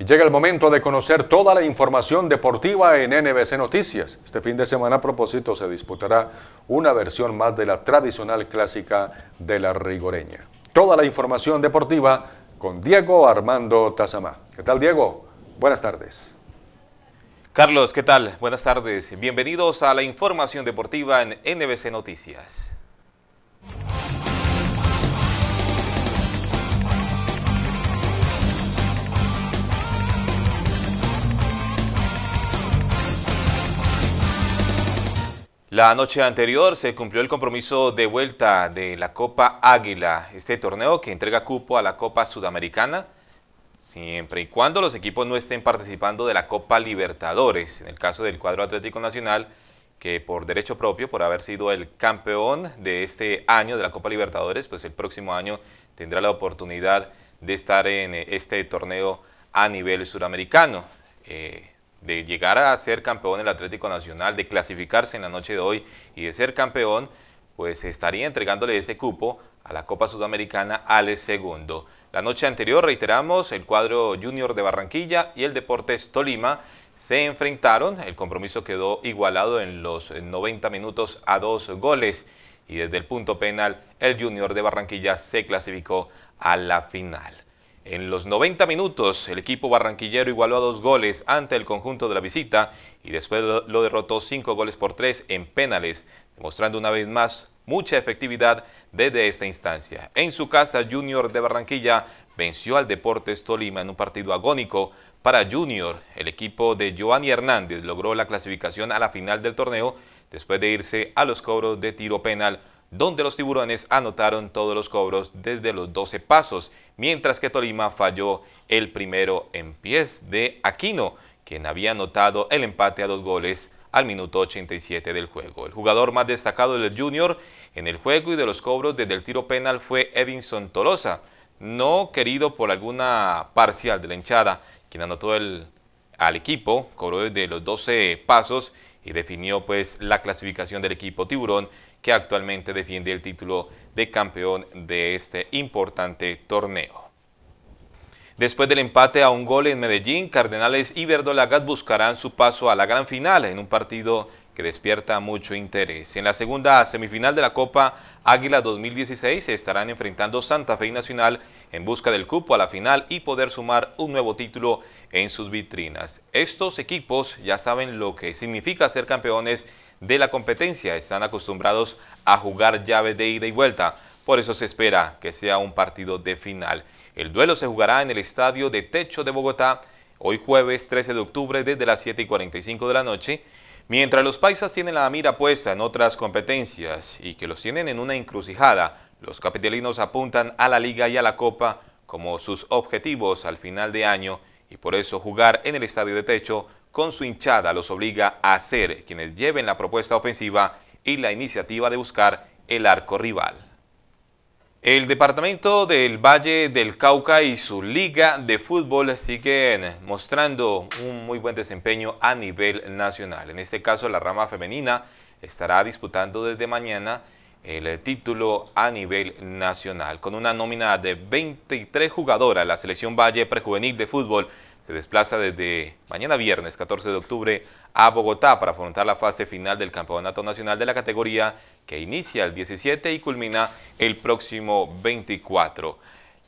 Y llega el momento de conocer toda la información deportiva en NBC Noticias. Este fin de semana a propósito se disputará una versión más de la tradicional clásica de la rigoreña. Toda la información deportiva con Diego Armando Tazamá. ¿Qué tal Diego? Buenas tardes. Carlos, ¿qué tal? Buenas tardes. Bienvenidos a la información deportiva en NBC Noticias. La noche anterior se cumplió el compromiso de vuelta de la Copa Águila, este torneo que entrega cupo a la Copa Sudamericana, siempre y cuando los equipos no estén participando de la Copa Libertadores, en el caso del cuadro Atlético Nacional, que por derecho propio, por haber sido el campeón de este año de la Copa Libertadores, pues el próximo año tendrá la oportunidad de estar en eh, este torneo a nivel sudamericano. Eh, de llegar a ser campeón el Atlético Nacional, de clasificarse en la noche de hoy y de ser campeón, pues estaría entregándole ese cupo a la Copa Sudamericana al segundo. La noche anterior, reiteramos, el cuadro Junior de Barranquilla y el Deportes Tolima se enfrentaron. El compromiso quedó igualado en los 90 minutos a dos goles y desde el punto penal el Junior de Barranquilla se clasificó a la final. En los 90 minutos, el equipo barranquillero igualó a dos goles ante el conjunto de la visita y después lo derrotó cinco goles por tres en penales, demostrando una vez más mucha efectividad desde esta instancia. En su casa, Junior de Barranquilla venció al Deportes Tolima en un partido agónico. Para Junior, el equipo de Giovanni Hernández logró la clasificación a la final del torneo después de irse a los cobros de tiro penal donde los tiburones anotaron todos los cobros desde los 12 pasos, mientras que Tolima falló el primero en pies de Aquino, quien había anotado el empate a dos goles al minuto 87 del juego. El jugador más destacado del Junior en el juego y de los cobros desde el tiro penal fue Edinson Tolosa, no querido por alguna parcial de la hinchada, quien anotó el, al equipo, cobró desde los 12 pasos y definió pues la clasificación del equipo tiburón que actualmente defiende el título de campeón de este importante torneo. Después del empate a un gol en Medellín, Cardenales y Verdolagas buscarán su paso a la gran final en un partido que despierta mucho interés. En la segunda semifinal de la Copa Águila 2016 se estarán enfrentando Santa Fe y Nacional en busca del cupo a la final y poder sumar un nuevo título en sus vitrinas. Estos equipos ya saben lo que significa ser campeones de la competencia, están acostumbrados a jugar llave de ida y vuelta, por eso se espera que sea un partido de final. El duelo se jugará en el estadio de Techo de Bogotá hoy jueves 13 de octubre desde las 7 y 45 de la noche Mientras los paisas tienen la mira puesta en otras competencias y que los tienen en una encrucijada, los capitelinos apuntan a la Liga y a la Copa como sus objetivos al final de año y por eso jugar en el estadio de techo con su hinchada los obliga a ser quienes lleven la propuesta ofensiva y la iniciativa de buscar el arco rival. El departamento del Valle del Cauca y su liga de fútbol siguen mostrando un muy buen desempeño a nivel nacional. En este caso, la rama femenina estará disputando desde mañana el título a nivel nacional. Con una nómina de 23 jugadoras, la selección Valle Prejuvenil de Fútbol se desplaza desde mañana viernes 14 de octubre a Bogotá para afrontar la fase final del Campeonato Nacional de la categoría que inicia el 17 y culmina el próximo 24.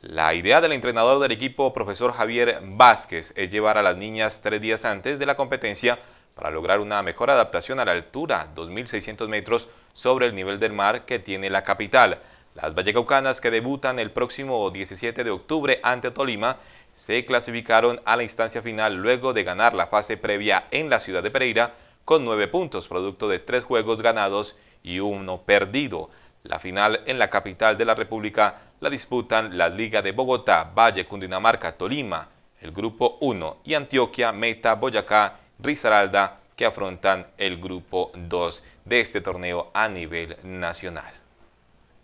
La idea del entrenador del equipo, profesor Javier Vázquez, es llevar a las niñas tres días antes de la competencia para lograr una mejor adaptación a la altura, 2.600 metros, sobre el nivel del mar que tiene la capital. Las vallecaucanas que debutan el próximo 17 de octubre ante Tolima se clasificaron a la instancia final luego de ganar la fase previa en la ciudad de Pereira con nueve puntos, producto de tres juegos ganados y uno perdido. La final en la capital de la República la disputan la Liga de Bogotá, Valle, Cundinamarca, Tolima, el Grupo 1 y Antioquia, Meta, Boyacá, Risaralda que afrontan el grupo 2 de este torneo a nivel nacional.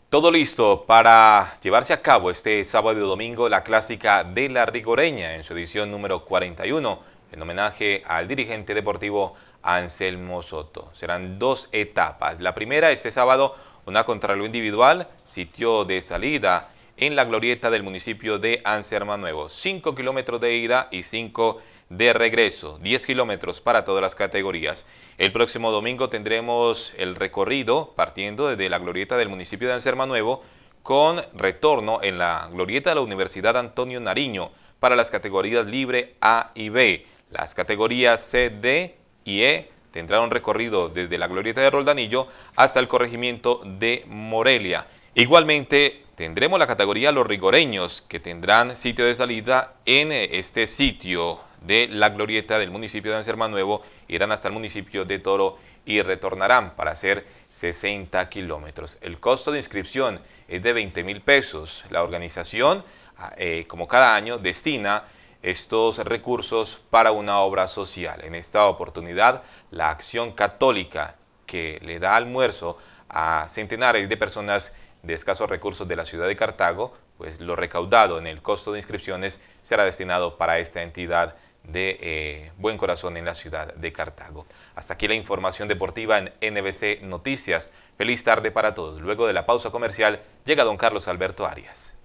Todo listo para llevarse a cabo este sábado y domingo la clásica de la Rigoreña en su edición número 41 en homenaje al dirigente deportivo Anselmo Soto. Serán dos etapas. La primera este sábado una contra lo individual, sitio de salida en la glorieta del municipio de Anserma Nuevo. 5 kilómetros de ida y 5 kilómetros de regreso, 10 kilómetros para todas las categorías. El próximo domingo tendremos el recorrido partiendo desde la glorieta del municipio de Anserma Nuevo con retorno en la glorieta de la Universidad Antonio Nariño para las categorías libre A y B. Las categorías C, D y E tendrán un recorrido desde la glorieta de Roldanillo hasta el corregimiento de Morelia. Igualmente tendremos la categoría Los Rigoreños que tendrán sitio de salida en eh, este sitio de la glorieta del municipio de Anserma Nuevo, irán hasta el municipio de Toro y retornarán para hacer 60 kilómetros. El costo de inscripción es de 20 mil pesos. La organización, ah, eh, como cada año, destina estos recursos para una obra social. En esta oportunidad, la acción católica que le da almuerzo a centenares de personas de escasos recursos de la ciudad de Cartago, pues lo recaudado en el costo de inscripciones será destinado para esta entidad de eh, Buen Corazón en la ciudad de Cartago. Hasta aquí la información deportiva en NBC Noticias. Feliz tarde para todos. Luego de la pausa comercial llega don Carlos Alberto Arias.